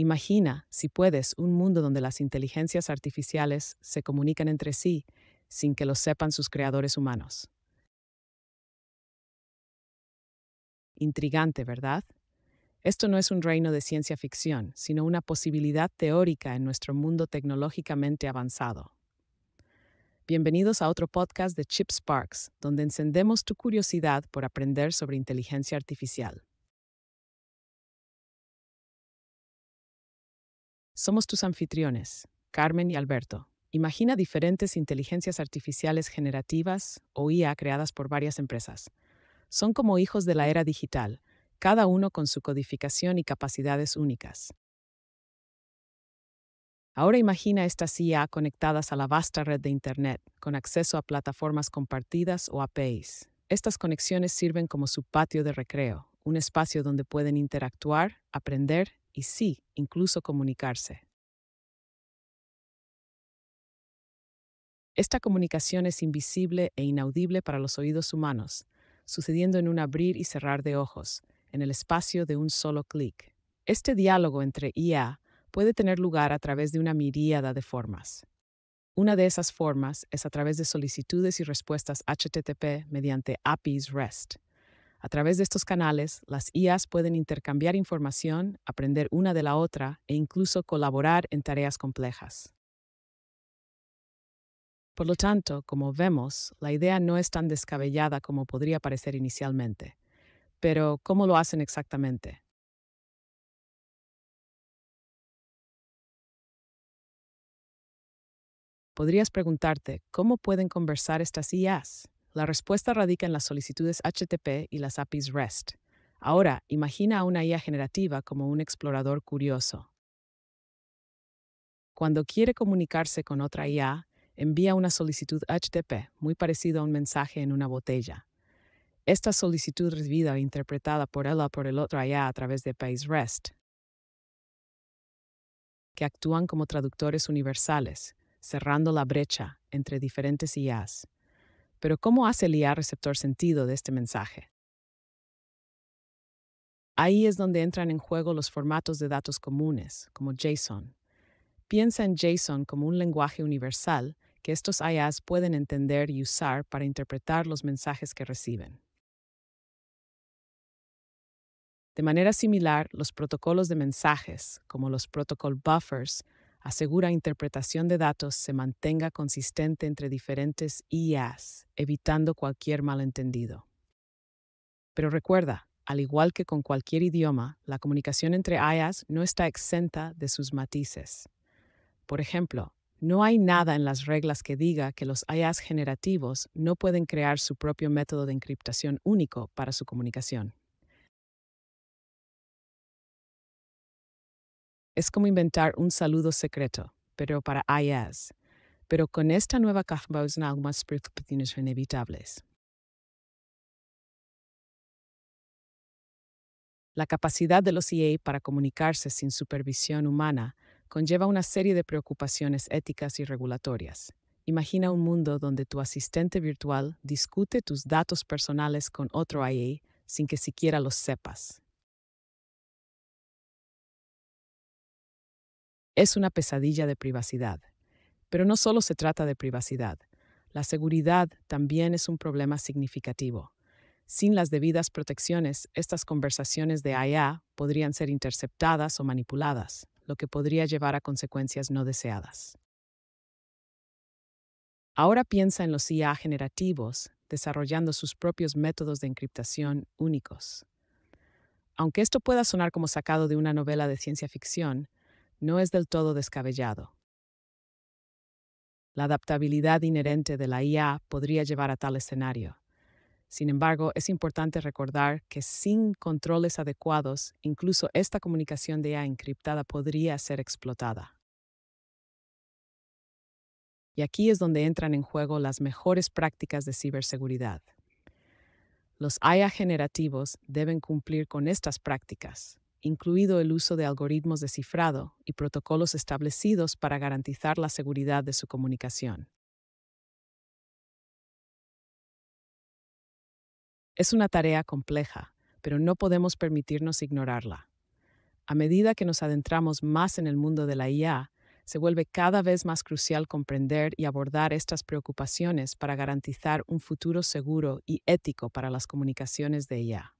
Imagina, si puedes, un mundo donde las inteligencias artificiales se comunican entre sí sin que lo sepan sus creadores humanos. Intrigante, ¿verdad? Esto no es un reino de ciencia ficción, sino una posibilidad teórica en nuestro mundo tecnológicamente avanzado. Bienvenidos a otro podcast de Chip Sparks, donde encendemos tu curiosidad por aprender sobre inteligencia artificial. Somos tus anfitriones, Carmen y Alberto. Imagina diferentes inteligencias artificiales generativas o IA creadas por varias empresas. Son como hijos de la era digital, cada uno con su codificación y capacidades únicas. Ahora imagina estas IA conectadas a la vasta red de Internet, con acceso a plataformas compartidas o APIs. Estas conexiones sirven como su patio de recreo, un espacio donde pueden interactuar, aprender y sí, incluso comunicarse. Esta comunicación es invisible e inaudible para los oídos humanos, sucediendo en un abrir y cerrar de ojos, en el espacio de un solo clic. Este diálogo entre IA puede tener lugar a través de una miríada de formas. Una de esas formas es a través de solicitudes y respuestas HTTP mediante APIs REST. A través de estos canales, las IAs pueden intercambiar información, aprender una de la otra e incluso colaborar en tareas complejas. Por lo tanto, como vemos, la idea no es tan descabellada como podría parecer inicialmente. Pero, ¿cómo lo hacen exactamente? Podrías preguntarte, ¿cómo pueden conversar estas IAs? La respuesta radica en las solicitudes HTTP y las APIs REST. Ahora, imagina a una IA generativa como un explorador curioso. Cuando quiere comunicarse con otra IA, envía una solicitud HTTP, muy parecida a un mensaje en una botella. Esta solicitud recibida interpretada por ella o por el otro IA a través de APIs REST, que actúan como traductores universales, cerrando la brecha entre diferentes IAs. Pero ¿cómo hace el IA receptor sentido de este mensaje? Ahí es donde entran en juego los formatos de datos comunes, como JSON. Piensa en JSON como un lenguaje universal que estos IAs pueden entender y usar para interpretar los mensajes que reciben. De manera similar, los protocolos de mensajes, como los protocol buffers, asegura interpretación de datos se mantenga consistente entre diferentes IAs, evitando cualquier malentendido. Pero recuerda, al igual que con cualquier idioma, la comunicación entre IAs no está exenta de sus matices. Por ejemplo, no hay nada en las reglas que diga que los IAs generativos no pueden crear su propio método de encriptación único para su comunicación. Es como inventar un saludo secreto, pero para IA's. Pero con esta nueva capa usan algunas preocupaciones inevitables. La capacidad de los IA e para comunicarse sin supervisión humana conlleva una serie de preocupaciones éticas y regulatorias. Imagina un mundo donde tu asistente virtual discute tus datos personales con otro IA sin que siquiera los sepas. Es una pesadilla de privacidad. Pero no solo se trata de privacidad. La seguridad también es un problema significativo. Sin las debidas protecciones, estas conversaciones de IA podrían ser interceptadas o manipuladas, lo que podría llevar a consecuencias no deseadas. Ahora piensa en los IA generativos desarrollando sus propios métodos de encriptación únicos. Aunque esto pueda sonar como sacado de una novela de ciencia ficción, no es del todo descabellado. La adaptabilidad inherente de la IA podría llevar a tal escenario. Sin embargo, es importante recordar que sin controles adecuados, incluso esta comunicación de IA encriptada podría ser explotada. Y aquí es donde entran en juego las mejores prácticas de ciberseguridad. Los IA generativos deben cumplir con estas prácticas, incluido el uso de algoritmos de cifrado y protocolos establecidos para garantizar la seguridad de su comunicación. Es una tarea compleja, pero no podemos permitirnos ignorarla. A medida que nos adentramos más en el mundo de la IA, se vuelve cada vez más crucial comprender y abordar estas preocupaciones para garantizar un futuro seguro y ético para las comunicaciones de IA.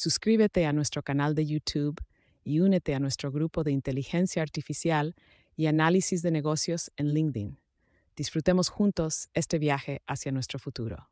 Suscríbete a nuestro canal de YouTube y únete a nuestro grupo de inteligencia artificial y análisis de negocios en LinkedIn. Disfrutemos juntos este viaje hacia nuestro futuro.